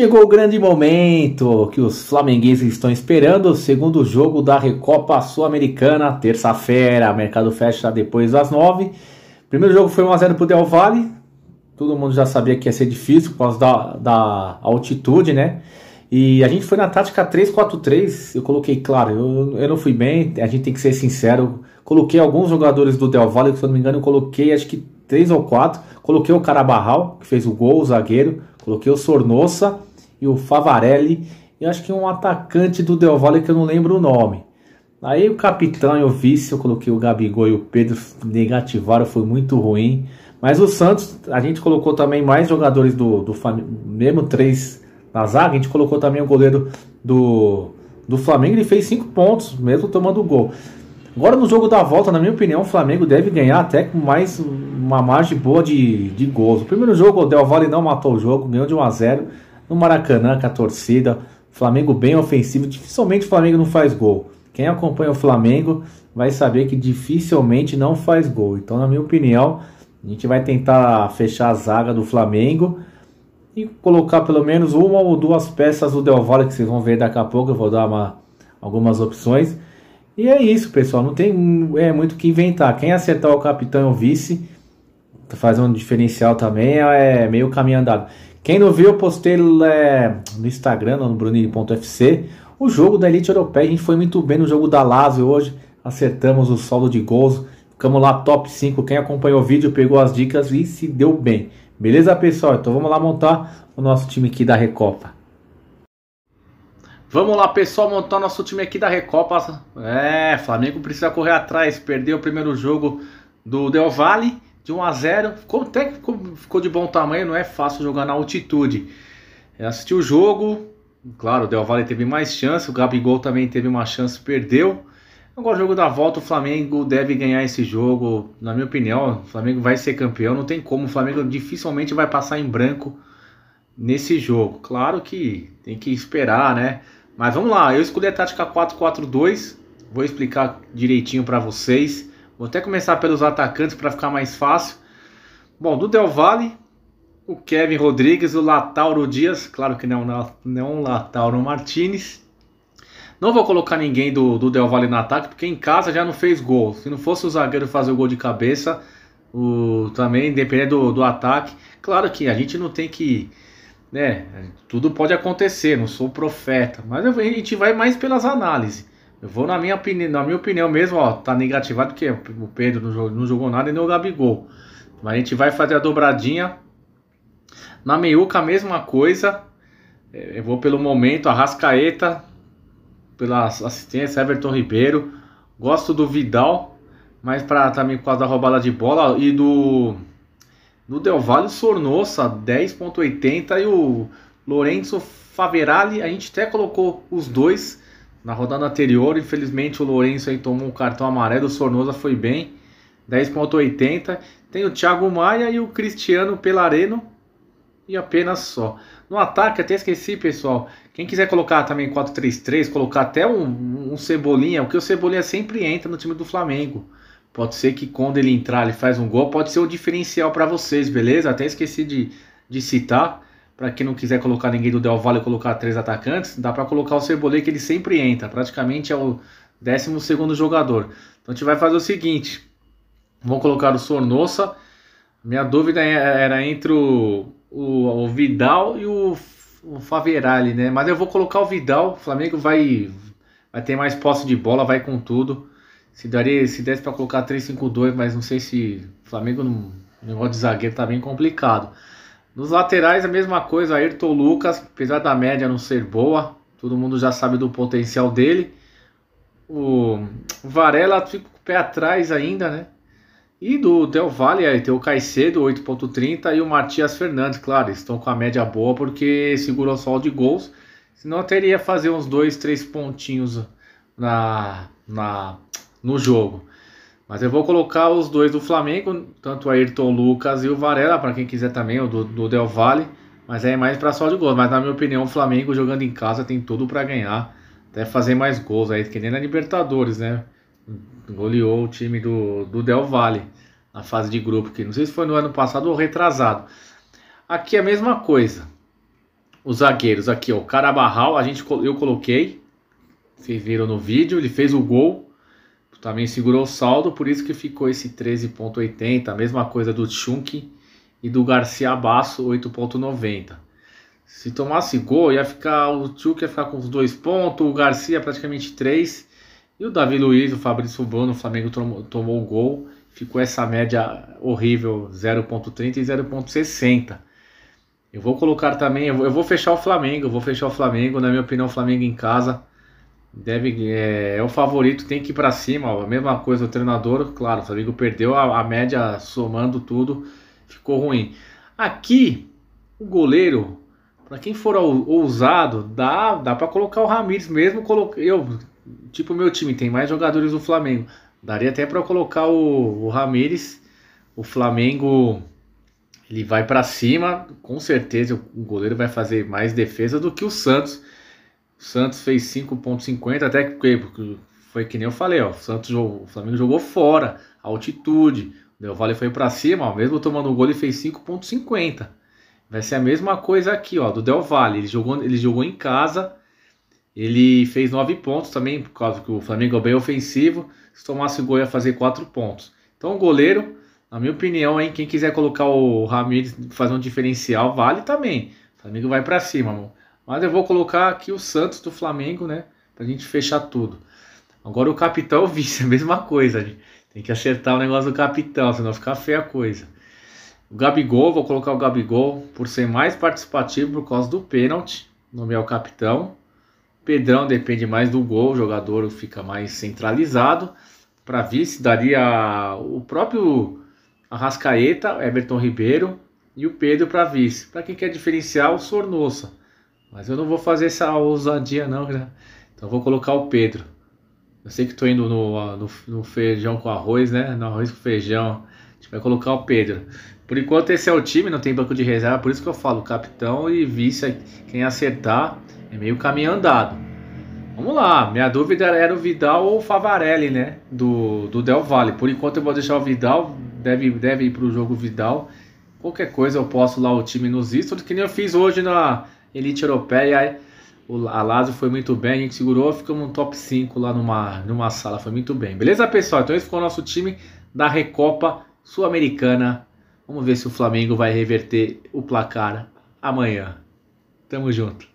Chegou o grande momento que os flamenguistas estão esperando, o segundo jogo da Recopa Sul-Americana, terça-feira, mercado fecha depois das nove. Primeiro jogo foi 1x0 pro Del Valle, todo mundo já sabia que ia ser difícil por causa da, da altitude, né? E a gente foi na tática 3-4-3, eu coloquei, claro, eu, eu não fui bem, a gente tem que ser sincero, coloquei alguns jogadores do Del Valle, se eu não me engano, eu coloquei acho que três ou quatro, coloquei o Carabarral, que fez o gol, o zagueiro, Coloquei o Sornosa e o Favarelli e acho que um atacante do Del Valle que eu não lembro o nome. Aí o capitão e o vice, eu coloquei o Gabigol e o Pedro, negativaram, foi muito ruim. Mas o Santos, a gente colocou também mais jogadores do, do mesmo três na zaga, a gente colocou também o goleiro do, do Flamengo, ele fez cinco pontos, mesmo tomando o gol. Agora no jogo da volta, na minha opinião, o Flamengo deve ganhar até com mais uma margem boa de, de gols. O primeiro jogo, o Del Valle não matou o jogo, ganhou de 1 a 0 no Maracanã com a torcida. Flamengo bem ofensivo, dificilmente o Flamengo não faz gol. Quem acompanha o Flamengo vai saber que dificilmente não faz gol. Então, na minha opinião, a gente vai tentar fechar a zaga do Flamengo e colocar pelo menos uma ou duas peças do Del Valle que vocês vão ver daqui a pouco. Eu vou dar uma, algumas opções. E é isso, pessoal. Não tem é, muito o que inventar. Quem acertar o capitão e o vice faz um diferencial também, é, é meio caminho andado. Quem não viu, eu postei é, no Instagram, no bruni.fc o jogo da Elite Europeia. A gente foi muito bem no jogo da Lazio hoje, acertamos o saldo de gols, ficamos lá top 5. Quem acompanhou o vídeo pegou as dicas e se deu bem. Beleza, pessoal? Então vamos lá montar o nosso time aqui da Recopa. Vamos lá, pessoal, montar nosso time aqui da Recopa. É, Flamengo precisa correr atrás, perdeu o primeiro jogo do Del Valle de 1 a 0 ficou, até que ficou, ficou de bom tamanho, não é fácil jogar na altitude. Eu assisti o jogo, claro, o Del Valle teve mais chance, o Gabigol também teve uma chance, perdeu. Agora o jogo da volta, o Flamengo deve ganhar esse jogo, na minha opinião, o Flamengo vai ser campeão, não tem como, o Flamengo dificilmente vai passar em branco nesse jogo. Claro que tem que esperar, né? Mas vamos lá, eu escolhi a tática 4-4-2, vou explicar direitinho para vocês. Vou até começar pelos atacantes para ficar mais fácil. Bom, do Del Valle, o Kevin Rodrigues, o Latauro Dias, claro que não, não um Latauro Martinez. Não vou colocar ninguém do, do Del Valle no ataque, porque em casa já não fez gol. Se não fosse o zagueiro fazer o gol de cabeça, o, também dependendo do, do ataque. Claro que a gente não tem que. Né, tudo pode acontecer, não sou profeta. Mas a gente vai mais pelas análises. Eu vou na minha opinião, na minha opinião mesmo, ó, tá negativado porque o Pedro não jogou, não jogou nada e nem o Gabigol. Mas a gente vai fazer a dobradinha. Na meiuca a mesma coisa. É, eu vou pelo momento, a Rascaeta, pela assistência, Everton Ribeiro. Gosto do Vidal, mas para também por causa da roubada de bola e do. No Del Valle, Sornossa, 10.80 e o Lorenzo Faverali, a gente até colocou os dois na rodada anterior, infelizmente, o Lourenço aí tomou um cartão amarelo, o Sornosa foi bem, 10.80. Tem o Thiago Maia e o Cristiano Pelareno e apenas só. No ataque, até esqueci, pessoal. Quem quiser colocar também 4-3-3, colocar até um, um Cebolinha, o que o Cebolinha sempre entra no time do Flamengo. Pode ser que quando ele entrar, ele faz um gol, pode ser o um diferencial para vocês, beleza? Até esqueci de, de citar para quem não quiser colocar ninguém do Del Valle e colocar três atacantes, dá para colocar o Cebolê que ele sempre entra, praticamente é o 12 segundo jogador. Então a gente vai fazer o seguinte, vamos colocar o Sornossa, minha dúvida é, era entre o, o, o Vidal e o, o Faverali, né? Mas eu vou colocar o Vidal, o Flamengo vai, vai ter mais posse de bola, vai com tudo. Se, daria, se desse para colocar 3-5-2, mas não sei se. O Flamengo, no o negócio de zagueiro tá bem complicado. Nos laterais a mesma coisa, Ayrton Lucas, apesar da média não ser boa, todo mundo já sabe do potencial dele. O Varela fica com o pé atrás ainda, né? E do Del Valle aí tem o Caicedo, 8.30, e o Matias Fernandes, claro, estão com a média boa porque segurou só o de gols. Senão teria fazer uns dois, três pontinhos na, na, no jogo. Mas eu vou colocar os dois do Flamengo, tanto o Ayrton Lucas e o Varela, para quem quiser também, o do, do Del Valle. Mas é mais para só de gols. Mas na minha opinião, o Flamengo jogando em casa tem tudo para ganhar. Até fazer mais gols aí, que nem na Libertadores, né? Goleou o time do, do Del Valle na fase de grupo, que não sei se foi no ano passado ou retrasado. Aqui é a mesma coisa. Os zagueiros aqui, ó, o Carabarral, a gente, eu coloquei. Vocês viram no vídeo, ele fez o gol também segurou o saldo, por isso que ficou esse 13,80, a mesma coisa do Chunk e do Garcia Basso 8,90. Se tomasse gol, ia ficar o Chunk ia ficar com os dois pontos, o Garcia praticamente três e o Davi Luiz, o Fabrício Bruno, o Flamengo tomou, tomou o gol, ficou essa média horrível 0,30 e 0,60. Eu vou colocar também, eu vou, eu vou fechar o Flamengo, vou fechar o Flamengo, na minha opinião, o Flamengo em casa Deve, é, é o favorito, tem que ir para cima. A mesma coisa o treinador, claro, o Flamengo perdeu a, a média somando tudo, ficou ruim. Aqui, o goleiro, para quem for ousado, dá, dá para colocar o Ramires mesmo. Coloquei, eu, tipo, meu time tem mais jogadores do Flamengo. Daria até para colocar o, o Ramires. O Flamengo ele vai para cima, com certeza o goleiro vai fazer mais defesa do que o Santos o Santos fez 5,50, até que porque foi que nem eu falei, ó, o Santos jogou, o Flamengo jogou fora, altitude, né? o Del Valle foi para cima, ó, mesmo tomando um gol ele fez 5,50. Vai ser a mesma coisa aqui, ó, do Del Valle, ele jogou, ele jogou em casa, ele fez 9 pontos também, por causa que o Flamengo é bem ofensivo, se tomasse o gol ia fazer 4 pontos. Então o goleiro, na minha opinião, hein, quem quiser colocar o Ramires fazer um diferencial, vale também. O Flamengo vai para cima, mas eu vou colocar aqui o Santos do Flamengo, né? Pra gente fechar tudo. Agora o capitão vice, é a mesma coisa. Tem que acertar o negócio do capitão, senão fica feia a coisa. O Gabigol, vou colocar o Gabigol por ser mais participativo por causa do pênalti. Nomear o capitão. Pedrão depende mais do gol, o jogador fica mais centralizado. Para vice, daria o próprio Arrascaeta, Everton Ribeiro e o Pedro para vice. Para quem quer diferenciar, o Sornosa. Mas eu não vou fazer essa ousadia, não. Então vou colocar o Pedro. Eu sei que estou indo no, no, no, feijão com arroz, né? No arroz com feijão. A gente vai colocar o Pedro. Por enquanto esse é o time, não tem banco de reserva, por isso que eu falo, capitão e vice, quem acertar é meio caminho andado. Vamos lá, minha dúvida era o Vidal ou o Favarelli, né? Do, do Del Valle. Por enquanto eu vou deixar o Vidal, deve, deve ir para o jogo Vidal. Qualquer coisa eu posso lá o time nos stories, que nem eu fiz hoje na, elite europeia. A Lazio foi muito bem, a gente segurou, ficamos no top 5 lá numa, numa sala, foi muito bem. Beleza, pessoal? Então esse foi o nosso time da Recopa Sul-Americana. Vamos ver se o Flamengo vai reverter o placar amanhã. Tamo junto.